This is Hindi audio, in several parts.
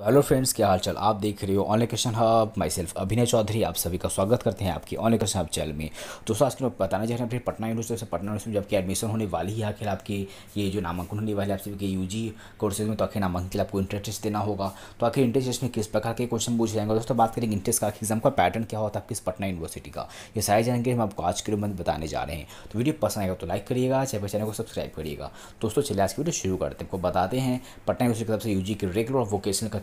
तो हेलो फ्रेंड्स क्या हाल चाल आप देख रहे हो online question hub myself Abhinay Chaudhary आप सभी का स्वागत करते हैं आपकी ऑनलाइन क्वेश्चन हब चैनल में दोस्तों आज के मैं बताना चाह रहे हैं पटना यूनिवर्सिटी से पटना यूनिवर्सिटी में जबकि एडमिशन होने वाली है आखिर आपकी ये जो नामांकन होने वाली है आप सभी के यू जी कोर्सेज में तो आखिर नामांकन के लिए आपको इंटरेस्ट देना होगा तो आखिर इंटरेस्ट टेस्ट में किस प्रकार के क्वेश्चन पूछ जाएंगे दोस्तों बात करेंगे इंटरेस्ट का एग्जाम का पैटर्न क्या होता है किस पटना यूनिवर्सिटी का ये सारी जानकारी हम आपको आज के वीडियो बताने जा रहे हैं तो वीडियो पसंद आएगा तो लाइक करिएगा चाहे चैनल को सब्सक्राइब करिएगा दोस्तों चलिए आज की वीडियो शुरू करते हैं आपको बताते हैं पटना यूनिवर्सिटी की तरफ से यू जी के रेगुलर वोकेशन का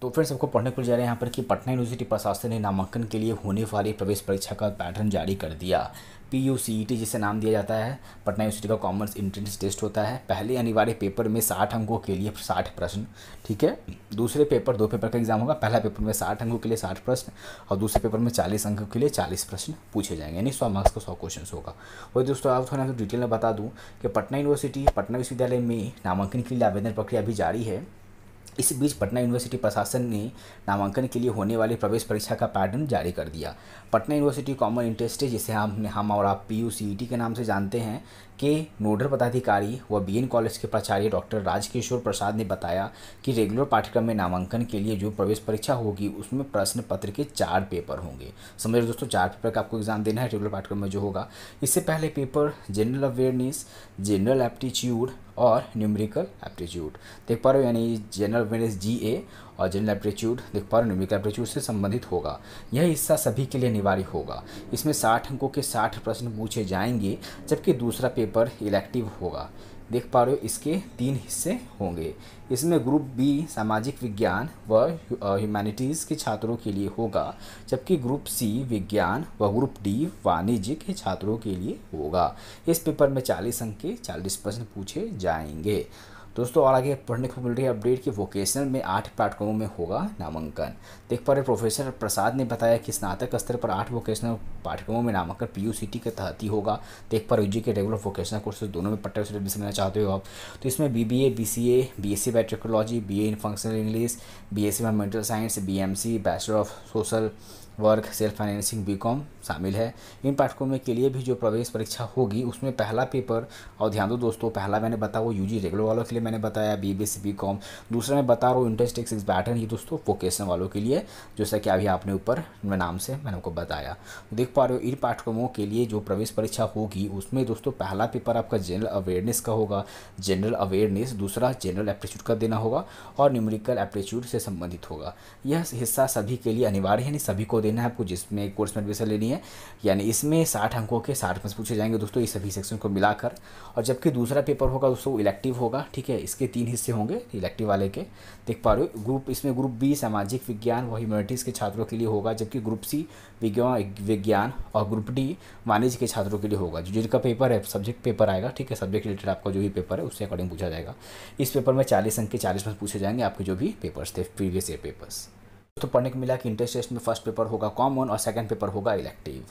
तो फ्रेंड्स हमको पढ़ने को जा रहे हैं यहाँ पर कि पटना यूनिवर्सिटी प्रशासन ने नामांकन के लिए होने वाली प्रवेश परीक्षा का पैटर्न जारी कर दिया P U C E T जिसे नाम दिया जाता है पटना यूनिवर्सिटी का कॉमर्स इंट्रेंस टेस्ट होता है पहले अनिवार्य पेपर में साठ अंकों के लिए साठ प्रश्न ठीक है दूसरे पेपर दो पेपर का एग्जाम होगा पहला पेपर में साठ अंकों के लिए साठ प्रश्न और दूसरे पेपर में चालीस अंकों के लिए चालीस प्रश्न पूछे जाएंगे यानी सौ मार्क्स का सौ क्वेश्चन होगा वही दोस्तों आप थोड़ा डिटेल में बता दूँ कि पटना यूनिवर्सिटी पटना विश्वविद्यालय में नामांकन के लिए आवेदन प्रक्रिया अभी जारी है इस बीच पटना यूनिवर्सिटी प्रशासन ने नामांकन के लिए होने वाली प्रवेश परीक्षा का पैटर्न जारी कर दिया पटना यूनिवर्सिटी कॉमन इंटरेस्ट जिसे हम हम और आप पी यू e के नाम से जानते हैं के नोडल पदाधिकारी व बीएन कॉलेज के प्राचार्य डॉक्टर राजकिशोर प्रसाद ने बताया कि रेगुलर पाठ्यक्रम में नामांकन के लिए जो प्रवेश परीक्षा होगी उसमें प्रश्न पत्र के चार पेपर होंगे समझ दोस्तों चार पेपर का आपको एग्जाम देना है रेगुलर पाठ्यक्रम में जो होगा इससे पहले paper general awareness general aptitude और न्यूमेरिकल एप्टीट्यूड देख पा रहे हो यानी जनरल अवेयरनेस जी ए और जनरल एप्टीट्यूड देख पा रहे हो न्यूमेरिकल एप्टीट्यूड से संबंधित होगा यह हिस्सा सभी के लिए अनिवार्य होगा इसमें साठ अंकों के साठ प्रश्न पूछे जाएंगे जबकि दूसरा पेपर इलेक्टिव होगा देख पा रहे हो इसके तीन हिस्से होंगे इसमें ग्रुप बी सामाजिक विज्ञान व ह्यूमैनिटीज़ के छात्रों के लिए होगा जबकि ग्रुप सी विज्ञान व ग्रुप डी वाणिज्य के छात्रों के लिए होगा इस पेपर में चालीस अंक के चालीस प्रश्न पूछे जाएंगे दोस्तों और आगे पढ़ने को मिल रही है अपडेट कि वोकेशनल में आठ पाठ्यक्रमों में होगा नामांकन देख पा रहे प्रोफेसर प्रसाद ने बताया कि स्नातक स्तर पर आठ वोकेशनल पाठ्यक्रमों में नामांकन पी यू के तहत ही होगा देख पा रहे यू के रेगुलर वोकेशनल कोर्सेज दोनों में पट्टा एडमिशन लेना चाहते हो आप तो इसमें B B A B C A B S C biotechnology B A in functional English B S C बाई मेंटल science B M C bachelor of social work self financing B शामिल है इन पाठ्यक्रमों के लिए भी जो प्रवेश परीक्षा होगी उसमें पहला पेपर और ध्यान दो दोस्तों पहला मैंने बताया वो यूजी रेगुलर वालों के लिए मैंने बताया B B C B com दूसरा मैं बता रहा हूँ इंटरेस्ट एक्स पैटर्न ये दोस्तों वोकेशन वालों के लिए जैसा कि अभी आपने ऊपर नाम से मैंने आपको बताया देख पा रहे हो इन पाठ्यक्रमों के लिए जो प्रवेश परीक्षा होगी उसमें दोस्तों पहला पेपर आपका जनरल अवेयरनेस का होगा जनरल अवेयरनेस दूसरा जनरल एप्टीट्यूड का देना होगा और न्यूमेरिकल एप्टीट्यूड से संबंधित होगा यह हिस्सा सभी के लिए अनिवार्य है नहीं सभी को लेना है आपको जिसमें कोर्स में एडमिशन लेनी है यानी इसमें साठ अंकों के साठ प्रश्न पूछे जाएंगे दोस्तों इस सभी सेक्शन को मिलाकर और जबकि दूसरा पेपर होगा दोस्तों इलेक्टिव होगा ठीक है इसके तीन हिस्से होंगे इलेक्टिव वाले के देख पा रहे हो ग्रुप इसमें ग्रुप बी सामाजिक विज्ञान व ह्यूमनिटीज़ के छात्रों के लिए होगा जबकि ग्रुप सी विज्ञान विज्ञान और ग्रुप डी वाणिज्य के छात्रों के लिए होगा जो जिनका पेपर है सब्जेक्ट पेपर आएगा ठीक है सब्जेक्ट रिलेटेड आपका जो भी पेपर है उससे अकॉर्डिंग पूछा जाएगा इस पेपर में चालीस अंक के चालीस प्रश्न पूछे जाएंगे आपके जो भी पेपर्स थे प्रीवियस ईयर पेपर्स तो पढ़ने को मिला कि इंट्रेस्ट टेस्ट में फर्स्ट पेपर होगा कॉमन और सेकंड पेपर होगा इलेक्टिव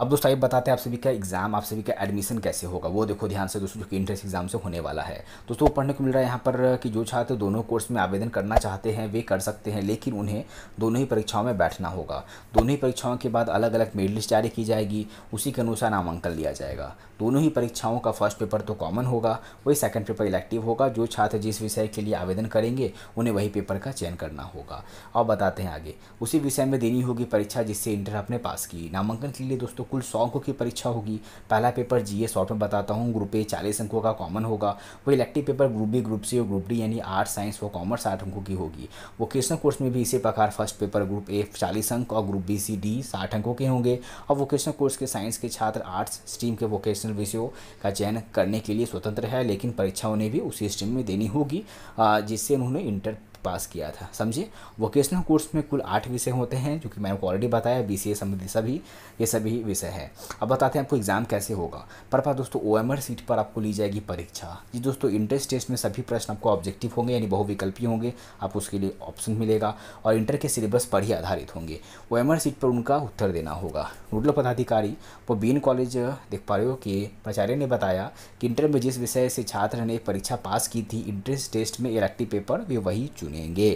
अब दोस्तों आइए बताते हैं आप सभी का एग्ज़ाम आप सभी का एडमिशन कैसे होगा वो देखो ध्यान से दोस्तों जो कि इंट्रेंस एग्जाम से होने वाला है दोस्तों वो पढ़ने को मिल रहा है यहाँ पर कि जो छात्र दोनों कोर्स में आवेदन करना चाहते हैं वे कर सकते हैं लेकिन उन्हें दोनों ही परीक्षाओं में बैठना होगा दोनों ही परीक्षाओं के बाद अलग अलग मेरिट लिस्ट जारी की जाएगी उसी के अनुसार नामांकन लिया जाएगा दोनों ही परीक्षाओं का फर्स्ट पेपर तो कॉमन होगा वही सेकेंड पेपर इलेक्टिव होगा जो छात्र जिस विषय के लिए आवेदन करेंगे उन्हें वही पेपर का चयन करना होगा और बताते हैं आगे उसी विषय में देनी होगी परीक्षा जिससे इंटर आपने पास की नामांकन के लिए दोस्तों तो कुल सौ अंकों की परीक्षा होगी पहला पेपर जी ए में बताता हूँ ग्रुप ए चालीस अंकों का कॉमन होगा वो elective paper group B group C और ग्रुप डी यानी आर्ट्स साइंस व कॉमर्स आठ अंकों की होगी वोकेशनल कोर्स में भी इसी प्रकार फर्स्ट पेपर ग्रुप ए चालीस अंक और ग्रुप बी सी डी साठ अंकों के होंगे और वोकेशनल कोर्स के साइंस के छात्र आर्ट्स स्ट्रीम के वोकेशनल विषयों का चयन करने के लिए स्वतंत्र है लेकिन परीक्षा उन्हें भी उसी स्ट्रीम में देनी होगी जिससे उन्होंने इंटर पास किया था समझिए वोकेशनल कोर्स में कुल आठ विषय होते हैं जो कि मैंने आपको ऑलरेडी बताया बी सी संबंधी सभी ये सभी विषय है अब बताते हैं आपको एग्ज़ाम कैसे होगा पर पा दोस्तों ओ एम आर सीट पर आपको ली जाएगी परीक्षा जी दोस्तों इंट्रेंस टेस्ट में सभी प्रश्न आपको ऑब्जेक्टिव होंगे यानी बहुविकल्पी होंगे आपको उसके लिए ऑप्शन मिलेगा और इंटर के सिलेबस पर ही आधारित होंगे ओ एम आर सीट पर उनका उत्तर देना होगा नोडल पदाधिकारी वो बीन कॉलेज देख पा रहे हो कि प्राचार्य ने बताया कि इंटर में जिस विषय से छात्र ने परीक्षा पास की थी इंट्रेंस टेस्ट में इलेक्टिव पेपर वे वही चुने चुनेंगे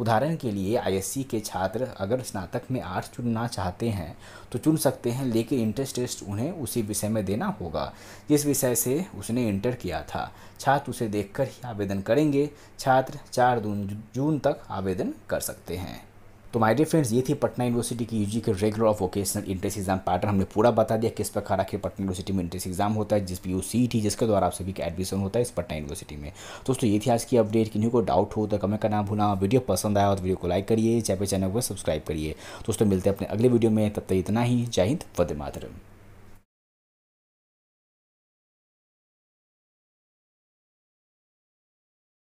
उदाहरण के लिए आईएससी के छात्र अगर स्नातक में आर्ट्स चुनना चाहते हैं तो चुन सकते हैं लेकिन इंटरेस्ट टेस्ट उन्हें उसी विषय में देना होगा जिस विषय से उसने इंटर किया था छात्र उसे देखकर ही आवेदन करेंगे छात्र चार जून तक आवेदन कर सकते हैं तो माय डियर फ्रेंड्स ये थी पटना यूनिवर्सिटी की यूजी के regular of vocational entrance exam pattern हमने पूरा बता दिया किस प्रकार आखिर पटना यूनिवर्सिटी में इंट्रेंस एग्जाम होता है जिस पी यू सी थी जिसके द्वारा आप सभी का एडमिशन होता है इस पटना यूनिवर्सिटी में दोस्तों ये थी आज की अपडेट किन्हीं को डाउट हो तो कमेंट करना भूलना वीडियो पसंद आया तो वीडियो को लाइक करिए चाहे चैनल को सब्सक्राइब करिए दोस्तों मिलते हैं अपने अगले वीडियो में तब तक इतना ही जय हिंद वंदे मातरम